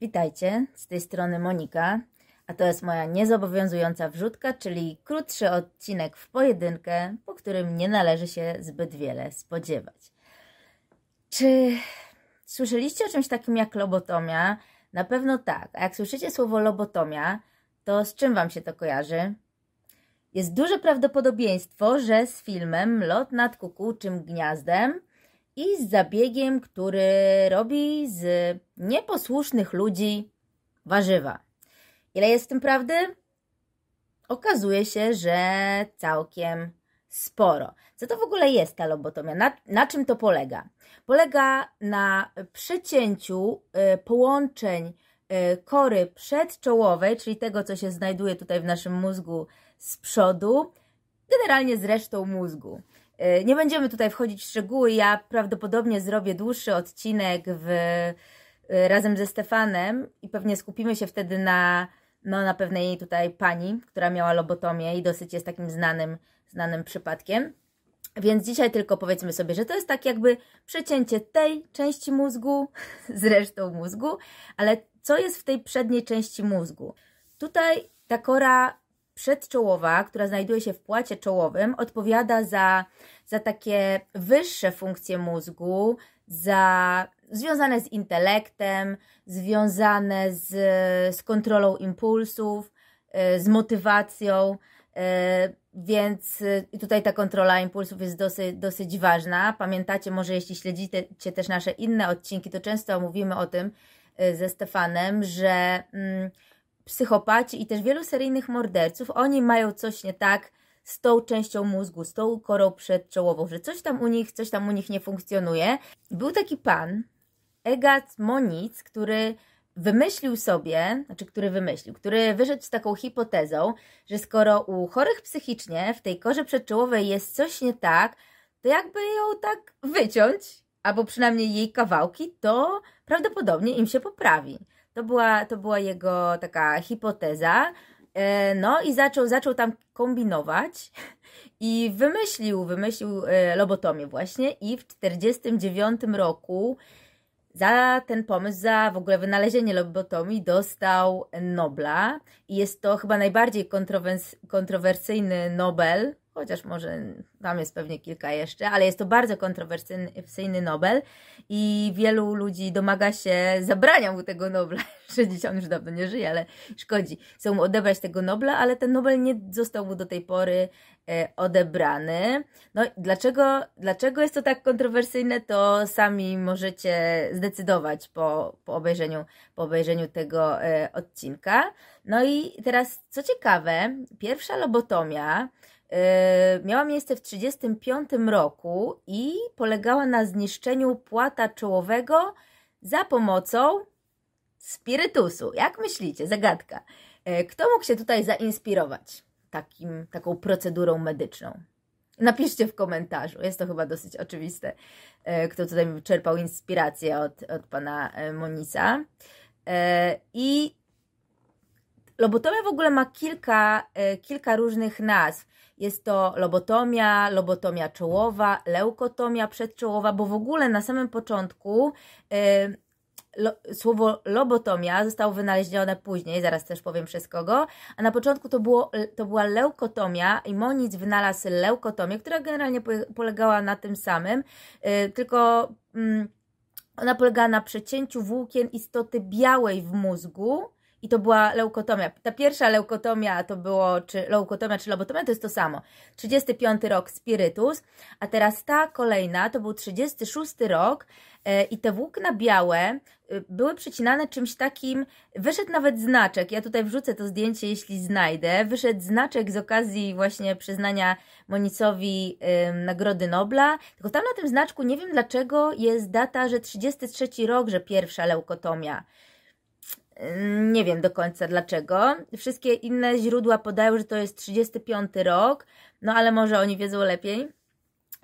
Witajcie, z tej strony Monika, a to jest moja niezobowiązująca wrzutka, czyli krótszy odcinek w pojedynkę, po którym nie należy się zbyt wiele spodziewać. Czy słyszeliście o czymś takim jak lobotomia? Na pewno tak, a jak słyszycie słowo lobotomia, to z czym Wam się to kojarzy? Jest duże prawdopodobieństwo, że z filmem Lot nad kukułczym gniazdem i z zabiegiem, który robi z nieposłusznych ludzi warzywa. Ile jest w tym prawdy? Okazuje się, że całkiem sporo. Co to w ogóle jest ta lobotomia? Na, na czym to polega? Polega na przecięciu y, połączeń y, kory przedczołowej, czyli tego, co się znajduje tutaj w naszym mózgu z przodu, generalnie z resztą mózgu. E, nie będziemy tutaj wchodzić w szczegóły. Ja prawdopodobnie zrobię dłuższy odcinek w, e, razem ze Stefanem i pewnie skupimy się wtedy na, no, na pewnej tutaj pani, która miała lobotomię i dosyć jest takim znanym, znanym przypadkiem. Więc dzisiaj tylko powiedzmy sobie, że to jest tak jakby przecięcie tej części mózgu z resztą mózgu, ale co jest w tej przedniej części mózgu? Tutaj ta kora przedczołowa, która znajduje się w płacie czołowym, odpowiada za, za takie wyższe funkcje mózgu, za, związane z intelektem, związane z, z kontrolą impulsów, e, z motywacją, e, więc e, tutaj ta kontrola impulsów jest dosyć, dosyć ważna. Pamiętacie, może jeśli śledzicie też nasze inne odcinki, to często mówimy o tym ze Stefanem, że. Mm, psychopaci i też wielu seryjnych morderców, oni mają coś nie tak z tą częścią mózgu, z tą korą przedczołową, że coś tam u nich, coś tam u nich nie funkcjonuje. Był taki pan, Egat Monitz, który wymyślił sobie, znaczy który wymyślił, który wyszedł z taką hipotezą, że skoro u chorych psychicznie w tej korze przedczołowej jest coś nie tak, to jakby ją tak wyciąć, albo przynajmniej jej kawałki, to prawdopodobnie im się poprawi. To była, to była jego taka hipoteza. E, no i zaczął, zaczął tam kombinować i wymyślił, wymyślił e, lobotomię właśnie i w 49 roku za ten pomysł, za w ogóle wynalezienie lobotomii dostał Nobla i jest to chyba najbardziej kontrowersyjny Nobel chociaż może tam jest pewnie kilka jeszcze, ale jest to bardzo kontrowersyjny Nobel i wielu ludzi domaga się zabrania mu tego Nobla. on już dawno nie żyje, ale szkodzi. Chcą mu odebrać tego Nobla, ale ten Nobel nie został mu do tej pory e, odebrany. No dlaczego, dlaczego jest to tak kontrowersyjne, to sami możecie zdecydować po, po, obejrzeniu, po obejrzeniu tego e, odcinka. No i teraz, co ciekawe, pierwsza lobotomia, Yy, miała miejsce w 1935 roku i polegała na zniszczeniu płata czołowego za pomocą spirytusu. Jak myślicie? Zagadka. Yy, kto mógł się tutaj zainspirować takim, taką procedurą medyczną? Napiszcie w komentarzu, jest to chyba dosyć oczywiste, yy, kto tutaj czerpał inspirację od, od pana Monisa. I Lobotomia w ogóle ma kilka, e, kilka różnych nazw. Jest to lobotomia, lobotomia czołowa, leukotomia przedczołowa, bo w ogóle na samym początku e, lo, słowo lobotomia zostało wynalezione później, zaraz też powiem przez kogo, a na początku to, było, to była leukotomia i Moniz wynalazł leukotomię, która generalnie polegała na tym samym, e, tylko mm, ona polegała na przecięciu włókien istoty białej w mózgu, i to była leukotomia. Ta pierwsza leukotomia to było, czy leukotomia, czy lobotomia, to jest to samo. 35 rok spirytus, a teraz ta kolejna to był 36 rok e, i te włókna białe e, były przecinane czymś takim, wyszedł nawet znaczek, ja tutaj wrzucę to zdjęcie, jeśli znajdę, wyszedł znaczek z okazji właśnie przyznania Monicowi yy, Nagrody Nobla, tylko tam na tym znaczku nie wiem dlaczego jest data, że 33 rok, że pierwsza leukotomia. Nie wiem do końca dlaczego. Wszystkie inne źródła podają, że to jest 35 rok, no ale może oni wiedzą lepiej.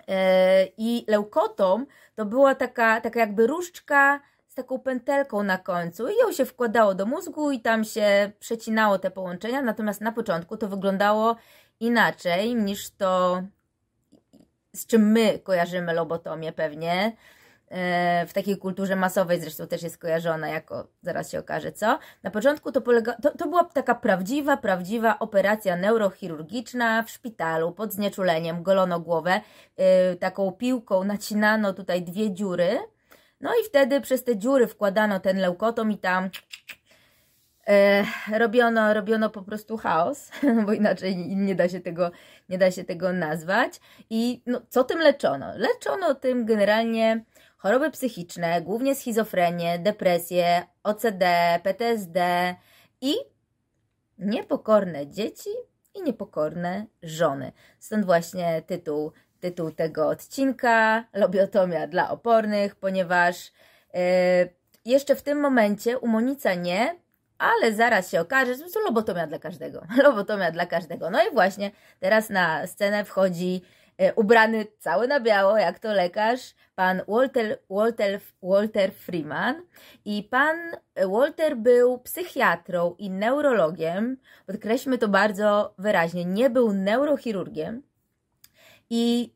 E, I leukotom to była taka, taka jakby różdżka z taką pętelką na końcu i ją się wkładało do mózgu i tam się przecinało te połączenia, natomiast na początku to wyglądało inaczej niż to, z czym my kojarzymy lobotomię pewnie, w takiej kulturze masowej zresztą też jest kojarzona jako, zaraz się okaże co. Na początku to, polega, to, to była taka prawdziwa, prawdziwa operacja neurochirurgiczna w szpitalu pod znieczuleniem, golono głowę, yy, taką piłką nacinano tutaj dwie dziury, no i wtedy przez te dziury wkładano ten leukotom i tam yy, robiono, robiono po prostu chaos, bo inaczej nie da się tego, nie da się tego nazwać. I no, co tym leczono? Leczono tym generalnie choroby psychiczne, głównie schizofrenię, depresję, OCD, PTSD i niepokorne dzieci i niepokorne żony. Stąd właśnie tytuł, tytuł tego odcinka, Lobiotomia dla opornych, ponieważ yy, jeszcze w tym momencie u Monica nie, ale zaraz się okaże, że to jest lobotomia dla każdego. Lobotomia dla każdego. No i właśnie teraz na scenę wchodzi E, ubrany cały na biało, jak to lekarz, pan Walter, Walter, Walter Freeman. I pan e, Walter był psychiatrą i neurologiem, podkreślmy to bardzo wyraźnie, nie był neurochirurgiem. I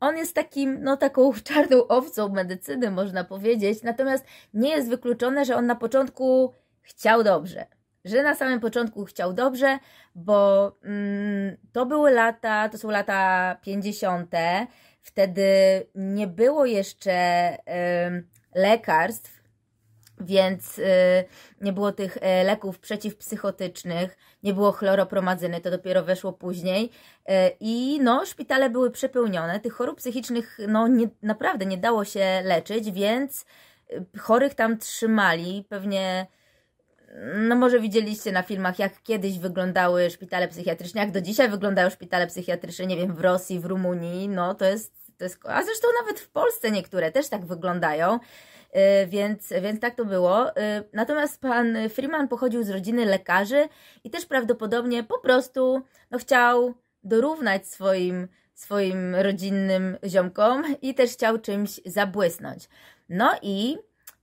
on jest takim, no taką czarną owcą medycyny, można powiedzieć, natomiast nie jest wykluczone, że on na początku chciał dobrze że na samym początku chciał dobrze, bo mm, to były lata, to są lata 50. Wtedy nie było jeszcze y, lekarstw, więc y, nie było tych y, leków przeciwpsychotycznych, nie było chloropromadzyny, to dopiero weszło później. E, I no, szpitale były przepełnione, tych chorób psychicznych no, nie, naprawdę nie dało się leczyć, więc y, chorych tam trzymali, pewnie no może widzieliście na filmach, jak kiedyś wyglądały szpitale psychiatryczne, jak do dzisiaj wyglądają szpitale psychiatryczne, nie wiem, w Rosji, w Rumunii, no to jest, to jest a zresztą nawet w Polsce niektóre też tak wyglądają, y, więc, więc tak to było. Y, natomiast pan Freeman pochodził z rodziny lekarzy i też prawdopodobnie po prostu no, chciał dorównać swoim, swoim rodzinnym ziomkom i też chciał czymś zabłysnąć. No i...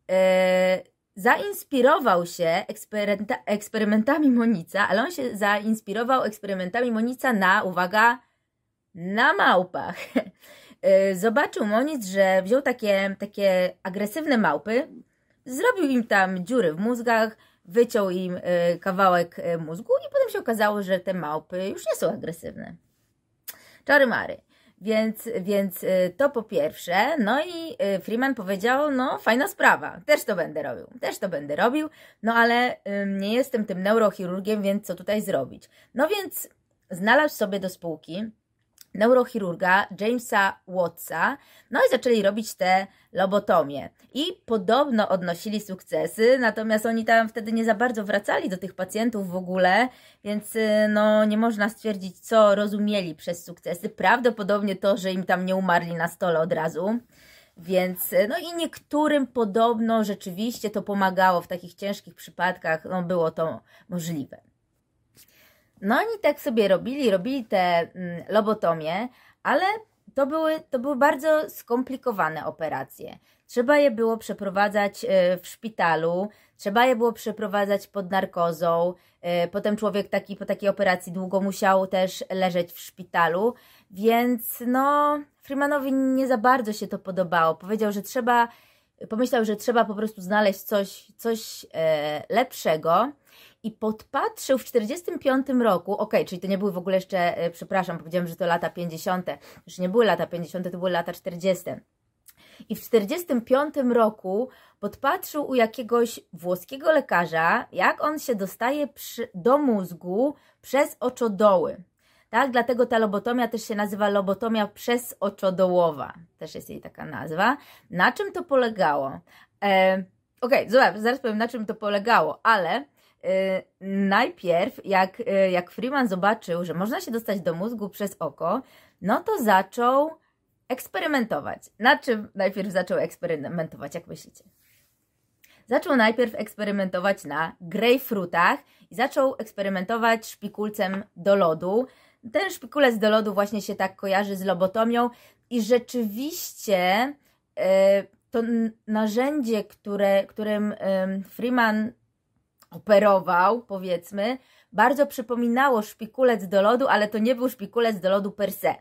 Yy, zainspirował się eksperymenta, eksperymentami Monica, ale on się zainspirował eksperymentami Monica na, uwaga, na małpach. Y, zobaczył Monic, że wziął takie, takie agresywne małpy, zrobił im tam dziury w mózgach, wyciął im y, kawałek y, mózgu i potem się okazało, że te małpy już nie są agresywne. Czary mary. Więc, więc y, to po pierwsze. No i y, Freeman powiedział, no fajna sprawa, też to będę robił, też to będę robił, no ale nie jestem tym neurochirurgiem, więc co tutaj zrobić? No więc znalazł sobie do spółki neurochirurga Jamesa Wattsa, no i zaczęli robić te lobotomie. I podobno odnosili sukcesy, natomiast oni tam wtedy nie za bardzo wracali do tych pacjentów w ogóle, więc y, no nie można stwierdzić, co rozumieli przez sukcesy. Prawdopodobnie to, że im tam nie umarli na stole od razu. Więc, y, no i niektórym podobno rzeczywiście to pomagało w takich ciężkich przypadkach, no było to możliwe. No oni tak sobie robili, robili te mm, lobotomie, ale to były, to były bardzo skomplikowane operacje. Trzeba je było przeprowadzać y, w szpitalu, trzeba je było przeprowadzać pod narkozą. Y, potem człowiek taki po takiej operacji długo musiał też leżeć w szpitalu, więc no Freemanowi nie za bardzo się to podobało. Powiedział, że trzeba, pomyślał, że trzeba po prostu znaleźć coś, coś e, lepszego i podpatrzył w 1945 roku, ok, czyli to nie były w ogóle jeszcze, e, przepraszam, powiedziałem, że to lata 50., już nie były lata 50., to były lata 40. I w 1945 roku podpatrzył u jakiegoś włoskiego lekarza, jak on się dostaje przy, do mózgu przez oczodoły. Tak, dlatego ta lobotomia też się nazywa lobotomia przezoczodołowa. Też jest jej taka nazwa. Na czym to polegało? E, Okej, okay, zobacz, zaraz powiem na czym to polegało, ale Y, najpierw, jak, y, jak Freeman zobaczył, że można się dostać do mózgu przez oko, no to zaczął eksperymentować. Na czym najpierw zaczął eksperymentować, jak myślicie? Zaczął najpierw eksperymentować na grejpfrutach i zaczął eksperymentować szpikulcem do lodu. Ten szpikulec do lodu właśnie się tak kojarzy z lobotomią i rzeczywiście y, to narzędzie, które, którym Freeman operował, powiedzmy, bardzo przypominało szpikulec do lodu, ale to nie był szpikulec do lodu per se.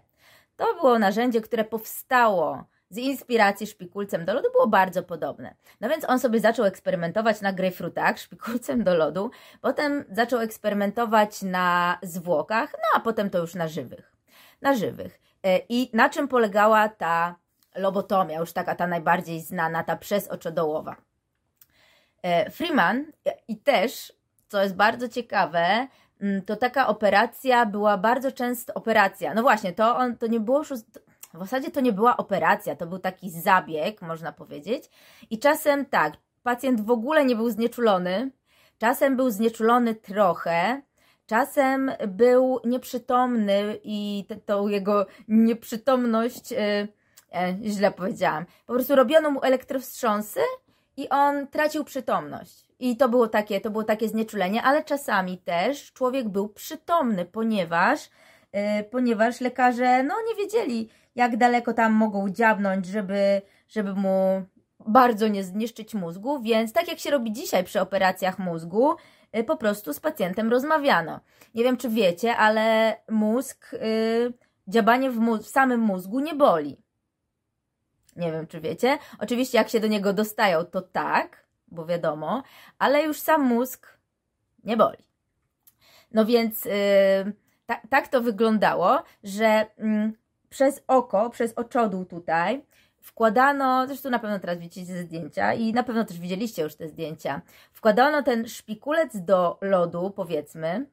To było narzędzie, które powstało z inspiracji szpikulcem do lodu było bardzo podobne. No więc on sobie zaczął eksperymentować na grejpfrutach, szpikulcem do lodu, potem zaczął eksperymentować na zwłokach, no a potem to już na żywych. Na żywych. E, I na czym polegała ta lobotomia, już taka ta najbardziej znana, ta przezoczodołowa? E, Freeman e, i też, co jest bardzo ciekawe, mm, to taka operacja była bardzo często operacja. No właśnie, to on to nie było w zasadzie to nie była operacja, to był taki zabieg, można powiedzieć. I czasem tak, pacjent w ogóle nie był znieczulony, czasem był znieczulony trochę, czasem był nieprzytomny i tą jego nieprzytomność, e, źle powiedziałam, po prostu robiono mu elektrowstrząsy i on tracił przytomność. I to było takie, to było takie znieczulenie, ale czasami też człowiek był przytomny, ponieważ, yy, ponieważ lekarze no, nie wiedzieli, jak daleko tam mogą dziabnąć, żeby, żeby mu bardzo nie zniszczyć mózgu, więc tak jak się robi dzisiaj przy operacjach mózgu, yy, po prostu z pacjentem rozmawiano. Nie wiem, czy wiecie, ale mózg, yy, dziabanie w, w samym mózgu nie boli. Nie wiem, czy wiecie. Oczywiście, jak się do niego dostają, to tak, bo wiadomo, ale już sam mózg nie boli. No więc yy, ta, tak to wyglądało, że yy, przez oko, przez oczodół tutaj wkładano, zresztą na pewno teraz widzicie te zdjęcia i na pewno też widzieliście już te zdjęcia, wkładano ten szpikulec do lodu, powiedzmy,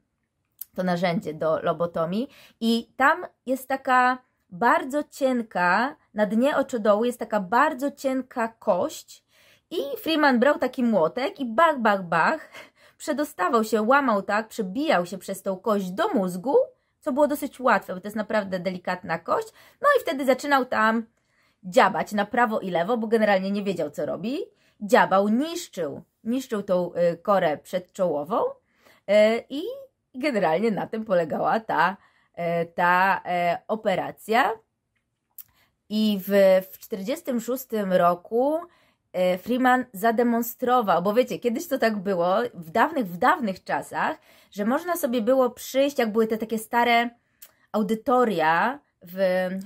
to narzędzie do lobotomii i tam jest taka bardzo cienka, na dnie oczodołu jest taka bardzo cienka kość i Freeman brał taki młotek i bach, bach, bach, przedostawał się, łamał tak, przebijał się przez tą kość do mózgu, co było dosyć łatwe, bo to jest naprawdę delikatna kość, no i wtedy zaczynał tam dziabać na prawo i lewo, bo generalnie nie wiedział, co robi. Dziabał, niszczył, niszczył tą y, korę przedczołową y, i generalnie na tym polegała ta, y, ta operacja. I w 1946 roku e, Freeman zademonstrował, bo wiecie, kiedyś to tak było, w dawnych, w dawnych czasach, że można sobie było przyjść, jak były te takie stare audytoria w,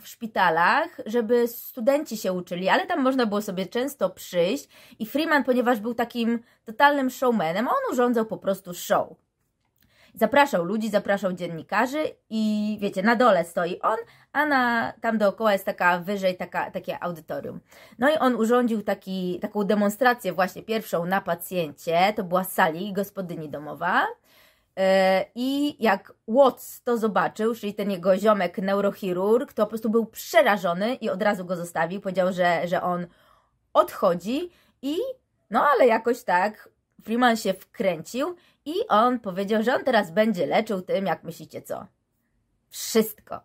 w, szpitalach, żeby studenci się uczyli, ale tam można było sobie często przyjść i Freeman, ponieważ był takim totalnym showmanem, on urządzał po prostu show. Zapraszał ludzi, zapraszał dziennikarzy i wiecie, na dole stoi on, a na, tam dookoła jest taka wyżej taka, takie audytorium. No i on urządził taki, taką demonstrację właśnie pierwszą na pacjencie, to była sali gospodyni domowa. E, I jak Watts to zobaczył, czyli ten jego ziomek neurochirurg, to po prostu był przerażony i od razu go zostawił. Powiedział, że, że on odchodzi i no ale jakoś tak Freeman się wkręcił i on powiedział, że on teraz będzie leczył tym, jak myślicie co? Wszystko.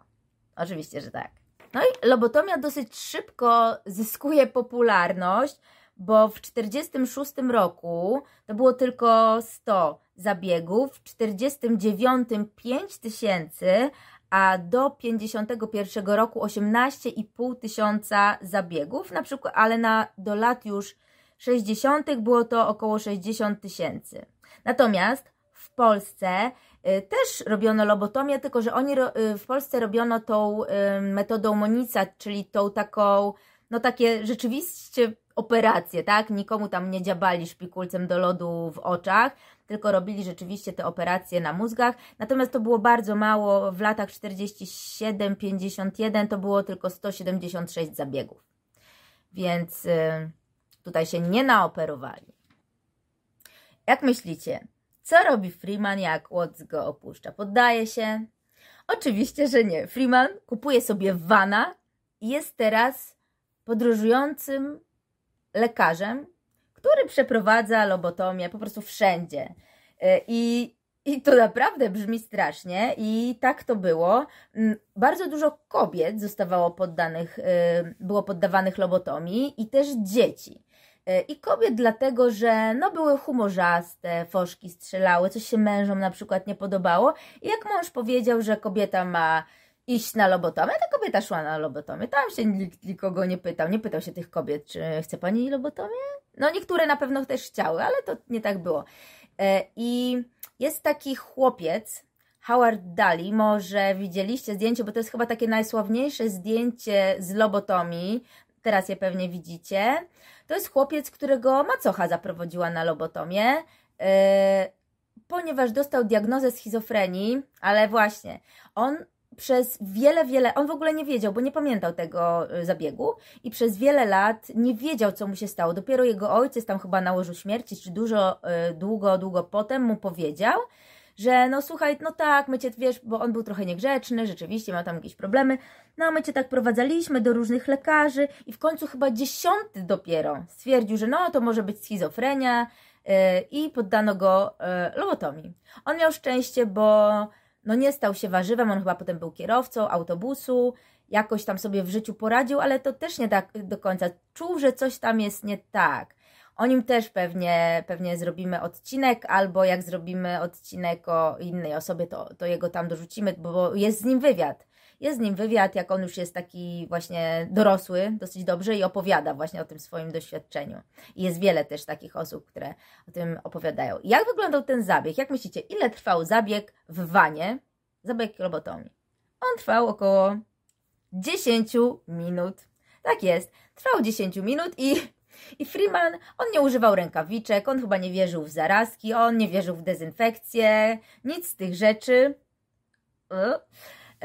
Oczywiście, że tak. No i lobotomia dosyć szybko zyskuje popularność, bo w 1946 roku to było tylko 100 zabiegów, w 1949 5000, a do 51 roku 18,5 tysiąca zabiegów, na przykład, ale na, do lat już 60. było to około 60 tysięcy. Natomiast w Polsce Y, też robiono lobotomię, tylko że oni y, w Polsce robiono tą metodą Monica, czyli tą taką, no takie rzeczywiście operacje, tak? Nikomu tam nie dziabali szpikulcem do lodu w oczach, tylko robili rzeczywiście te operacje na mózgach. Natomiast to było bardzo mało, w latach 47-51 to było tylko 176 zabiegów. Więc y, tutaj się nie naoperowali. Jak myślicie, co robi Freeman, jak Watts go opuszcza? Poddaje się? Oczywiście, że nie. Freeman kupuje sobie vana i jest teraz podróżującym lekarzem, który przeprowadza lobotomię po prostu wszędzie. E, I, I to naprawdę brzmi strasznie, i tak to było. Mm, bardzo dużo kobiet zostawało poddanych, e, było poddawanych lobotomii, i też dzieci. E, i kobiet dlatego, że no były humorzaste, foszki strzelały, coś się mężom na przykład nie podobało i jak mąż powiedział, że kobieta ma iść na lobotomię, to kobieta szła na lobotomię. Tam się nikt nikogo nie pytał, nie pytał się tych kobiet, czy chce pani lobotomię? No niektóre na pewno też chciały, ale to nie tak było. E, I jest taki chłopiec, Howard Daly, może widzieliście zdjęcie, bo to jest chyba takie najsławniejsze zdjęcie z lobotomii, teraz je pewnie widzicie, to jest chłopiec, którego macocha zaprowadziła na lobotomię, yy, ponieważ dostał diagnozę schizofrenii, ale właśnie on przez wiele, wiele, on w ogóle nie wiedział, bo nie pamiętał tego y, zabiegu i przez wiele lat nie wiedział, co mu się stało. Dopiero jego ojciec tam chyba na łożu śmierci, czy dużo, y, długo, długo potem mu powiedział, że no słuchaj, no tak, my cię, wiesz, bo on był trochę niegrzeczny, rzeczywiście miał tam jakieś problemy, no my cię tak prowadzaliśmy do różnych lekarzy i w końcu chyba dziesiąty dopiero stwierdził, że no to może być schizofrenia y, i poddano go y, lobotomii. On miał szczęście, bo no nie stał się warzywem, on chyba potem był kierowcą autobusu, jakoś tam sobie w życiu poradził, ale to też nie tak do końca. Czuł, że coś tam jest nie tak. O nim też pewnie, pewnie zrobimy odcinek, albo jak zrobimy odcinek o innej osobie, to, to jego tam dorzucimy, bo jest z nim wywiad. Jest z nim wywiad, jak on już jest taki właśnie dorosły, dosyć dobrze i opowiada właśnie o tym swoim doświadczeniu. I jest wiele też takich osób, które o tym opowiadają. Jak wyglądał ten zabieg? Jak myślicie, ile trwał zabieg w Wanie? Zabieg robotomii. On trwał około 10 minut. Tak jest. Trwał 10 minut i i Freeman, on nie używał rękawiczek, on chyba nie wierzył w zarazki, on nie wierzył w dezynfekcję, nic z tych rzeczy. E,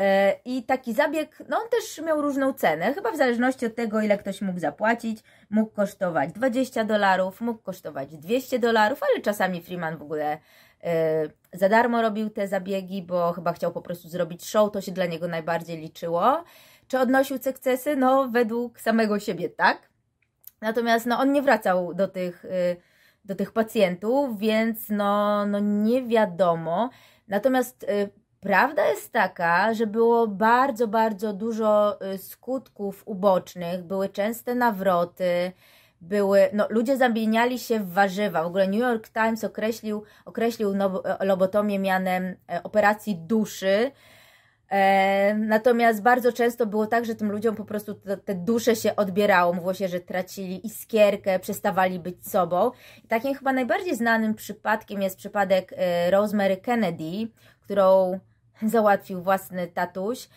e, I taki zabieg, no on też miał różną cenę, chyba w zależności od tego, ile ktoś mógł zapłacić. Mógł kosztować 20 dolarów, mógł kosztować 200 dolarów, ale czasami Freeman w ogóle e, za darmo robił te zabiegi, bo chyba chciał po prostu zrobić show, to się dla niego najbardziej liczyło. Czy odnosił sukcesy? No, według samego siebie tak. Natomiast no, on nie wracał do tych, y, do tych pacjentów, więc no, no nie wiadomo. Natomiast y, prawda jest taka, że było bardzo, bardzo dużo y, skutków ubocznych, były częste nawroty, były, no ludzie zamieniali się w warzywa. W ogóle New York Times określił, określił lobotomię mianem e, operacji duszy, E, natomiast bardzo często było tak, że tym ludziom po prostu te, dusze się odbierało. Mówiło się, że tracili iskierkę, przestawali być sobą. I takim chyba najbardziej znanym przypadkiem jest przypadek e, Rosemary Kennedy, którą załatwił własny tatuś.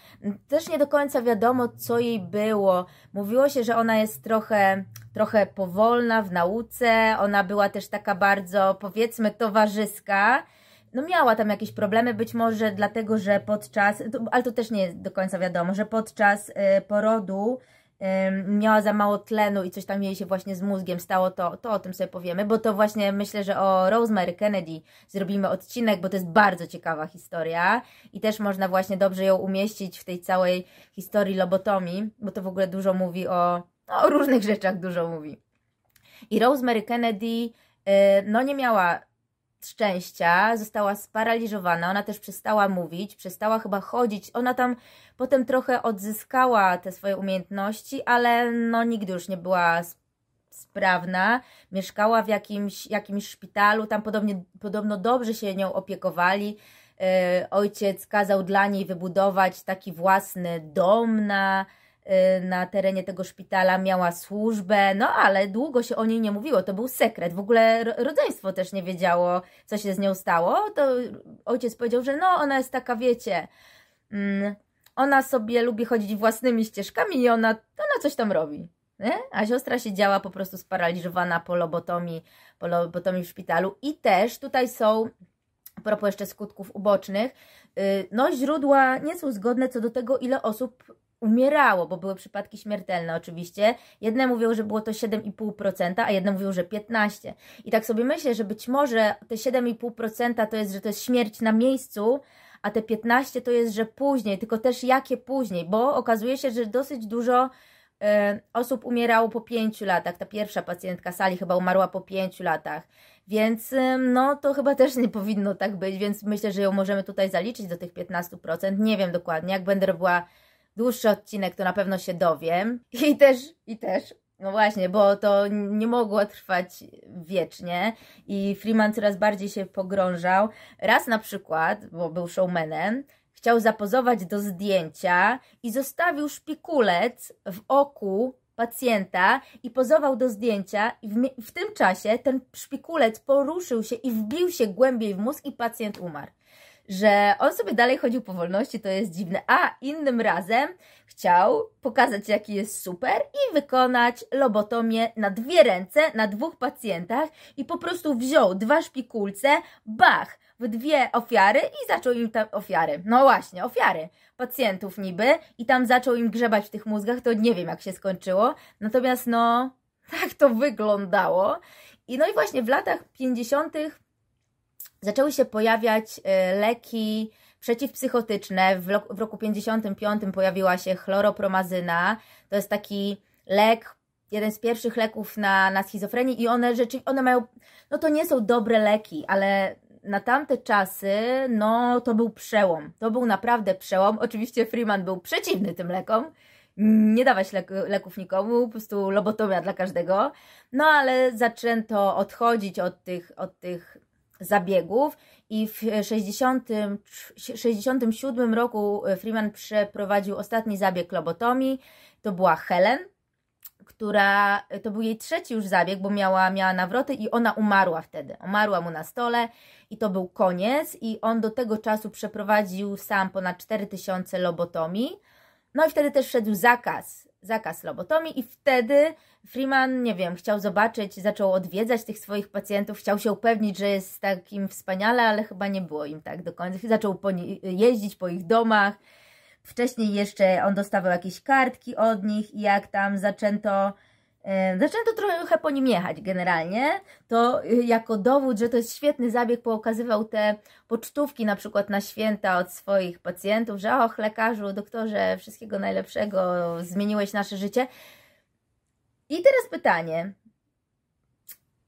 Też nie do końca wiadomo, co jej było. Mówiło się, że ona jest trochę, trochę powolna w nauce, ona była też taka bardzo, powiedzmy, towarzyska no miała tam jakieś problemy, być może dlatego, że podczas, ale to też nie jest do końca wiadomo, że podczas y, porodu miała za mało tlenu i coś tam jej się właśnie z mózgiem stało, to, to o tym sobie powiemy, bo to właśnie myślę, że o Rosemary Kennedy zrobimy odcinek, bo to jest bardzo ciekawa historia i też można właśnie dobrze ją umieścić w tej całej historii lobotomii, bo to w ogóle dużo mówi o, no, o różnych rzeczach, dużo mówi. I Rosemary Kennedy y, no nie miała szczęścia, została sparaliżowana, ona też przestała mówić, przestała chyba chodzić, ona tam potem trochę odzyskała te swoje umiejętności, ale no nigdy już nie była sprawna, mieszkała w jakimś, jakimś szpitalu, tam podobnie, podobno dobrze się nią opiekowali, e, ojciec kazał dla niej wybudować taki własny dom na Y, na terenie tego szpitala miała służbę, no ale długo się o niej nie mówiło, to był sekret. W ogóle rodzeństwo też nie wiedziało, co się z nią stało. To ojciec powiedział, że no, ona jest taka, wiecie, mm, ona sobie lubi chodzić własnymi ścieżkami i ona, ona coś tam robi. Nie? A siostra siedziała po prostu sparaliżowana po lobotomii, po lobotomii w szpitalu. I też tutaj są, a propos jeszcze skutków ubocznych, y, no źródła nie są zgodne co do tego, ile osób umierało, bo były przypadki śmiertelne oczywiście. Jedne mówią, że było to 7,5%, a jedne mówią, że 15%. I tak sobie myślę, że być może te 7,5% to jest, że to jest śmierć na miejscu, a te 15% to jest, że później, tylko też jakie później, bo okazuje się, że dosyć dużo y, osób umierało po 5 latach. Ta pierwsza pacjentka sali chyba umarła po 5 latach. Więc no to chyba też nie powinno tak być, więc myślę, że ją możemy tutaj zaliczyć do tych 15%. Nie wiem dokładnie, jak będę robiła dłuższy odcinek, to na pewno się dowiem. I też, i też. No właśnie, bo to nie mogło trwać wiecznie i Freeman coraz bardziej się pogrążał. Raz na przykład, bo był showmanem, chciał zapozować do zdjęcia i zostawił szpikulec w oku pacjenta i pozował do zdjęcia i w, w tym czasie ten szpikulec poruszył się i wbił się głębiej w mózg i pacjent umarł że on sobie dalej chodził po wolności, to jest dziwne, a innym razem chciał pokazać jaki jest super i wykonać lobotomię na dwie ręce, na dwóch pacjentach i po prostu wziął dwa szpikulce, bach, w dwie ofiary i zaczął im tam ofiary. No właśnie, ofiary pacjentów niby i tam zaczął im grzebać w tych mózgach, to nie wiem jak się skończyło. Natomiast no tak to wyglądało. I no i właśnie w latach 50 zaczęły się pojawiać e, leki przeciwpsychotyczne. W roku, 1955 55 pojawiła się chloropromazyna. To jest taki lek, jeden z pierwszych leków na, na schizofrenię i one rzeczywiście, one mają, no to nie są dobre leki, ale na tamte czasy, no to był przełom. To był naprawdę przełom. Oczywiście Freeman był przeciwny tym lekom. Nie dawać leków nikomu, po prostu lobotomia dla każdego. No ale zaczęto odchodzić od tych, od tych zabiegów i w 60, 67 roku e, Freeman przeprowadził ostatni zabieg lobotomii. To była Helen, która e, to był jej trzeci już zabieg, bo miała, miała nawroty i ona umarła wtedy. Umarła mu na stole i to był koniec i on do tego czasu przeprowadził sam ponad 4000 lobotomii. No i wtedy też wszedł zakaz zakaz lobotomii i wtedy Freeman, nie wiem, chciał zobaczyć, zaczął odwiedzać tych swoich pacjentów, chciał się upewnić, że jest takim wspaniale, ale chyba nie było im tak do końca. Zaczął po jeździć po ich domach. Wcześniej jeszcze on dostawał jakieś kartki od nich i jak tam zaczęto E, zaczęto trochę po nim jechać generalnie, to y, jako dowód, że to jest świetny zabieg, pokazywał te pocztówki na przykład na święta od swoich pacjentów, że och lekarzu, doktorze, wszystkiego najlepszego, zmieniłeś nasze życie. I teraz pytanie,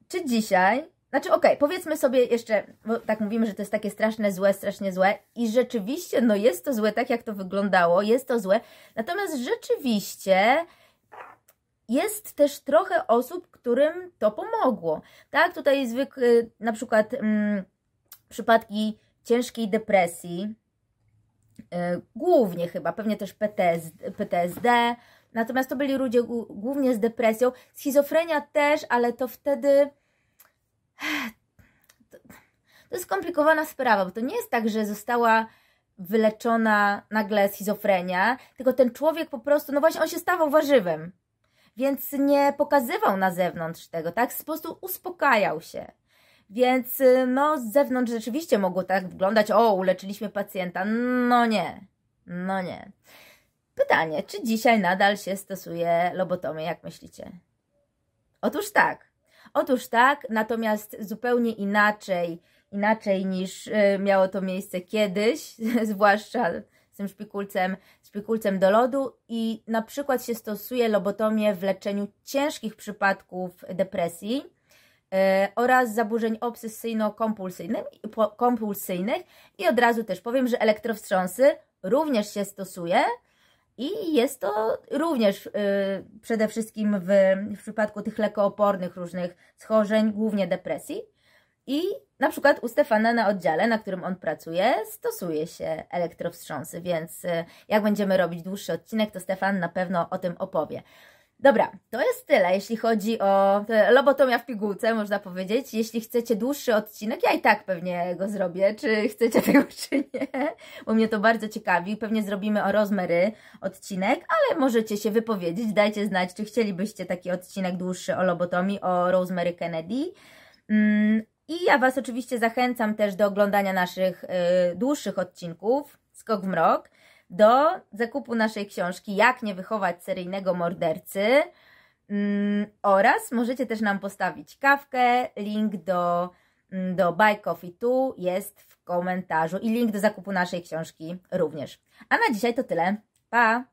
czy dzisiaj, znaczy okej, okay, powiedzmy sobie jeszcze, bo tak mówimy, że to jest takie straszne złe, strasznie złe i rzeczywiście no jest to złe tak jak to wyglądało, jest to złe, natomiast rzeczywiście jest też trochę osób, którym to pomogło. Tak, tutaj zwykle y, na przykład mm, przypadki ciężkiej depresji, y, głównie chyba, pewnie też PTSD, PTSD, natomiast to byli ludzie głównie z depresją. Schizofrenia też, ale to wtedy to jest skomplikowana sprawa, bo to nie jest tak, że została wyleczona nagle schizofrenia, tylko ten człowiek po prostu, no właśnie, on się stawał warzywem więc nie pokazywał na zewnątrz tego, tak? W sposób uspokajał się. Więc y, no, z zewnątrz rzeczywiście mogło tak wyglądać, o, uleczyliśmy pacjenta. No nie, no nie. Pytanie, czy dzisiaj nadal się stosuje lobotomię, jak myślicie? Otóż tak. Otóż tak, natomiast zupełnie inaczej, inaczej niż y, miało to miejsce kiedyś, zwłaszcza z tym szpikulcem, szpikulcem do lodu i na przykład się stosuje lobotomię w leczeniu ciężkich przypadków depresji e, oraz zaburzeń obsesyjno-kompulsyjnych i od razu też powiem, że elektrowstrząsy również się stosuje i jest to również e, przede wszystkim w, w przypadku tych lekoopornych różnych schorzeń, głównie depresji. I na przykład u Stefana na oddziale, na którym on pracuje, stosuje się elektrowstrząsy, więc y, jak będziemy robić dłuższy odcinek, to Stefan na pewno o tym opowie. Dobra, to jest tyle, jeśli chodzi o lobotomia w pigułce, można powiedzieć. Jeśli chcecie dłuższy odcinek, ja i tak pewnie go zrobię, czy chcecie tego, czy nie, bo mnie to bardzo ciekawi. Pewnie zrobimy o rozmery odcinek, ale możecie się wypowiedzieć, dajcie znać, czy chcielibyście taki odcinek dłuższy o lobotomii, o Rosemary Kennedy. Mm, i ja Was oczywiście zachęcam też do oglądania naszych y, dłuższych odcinków Skok w mrok, do zakupu naszej książki Jak nie wychować seryjnego mordercy mm, oraz możecie też nam postawić kawkę, link do, mm, do Buy Coffee Tu jest w komentarzu i link do zakupu naszej książki również. A na dzisiaj to tyle. Pa!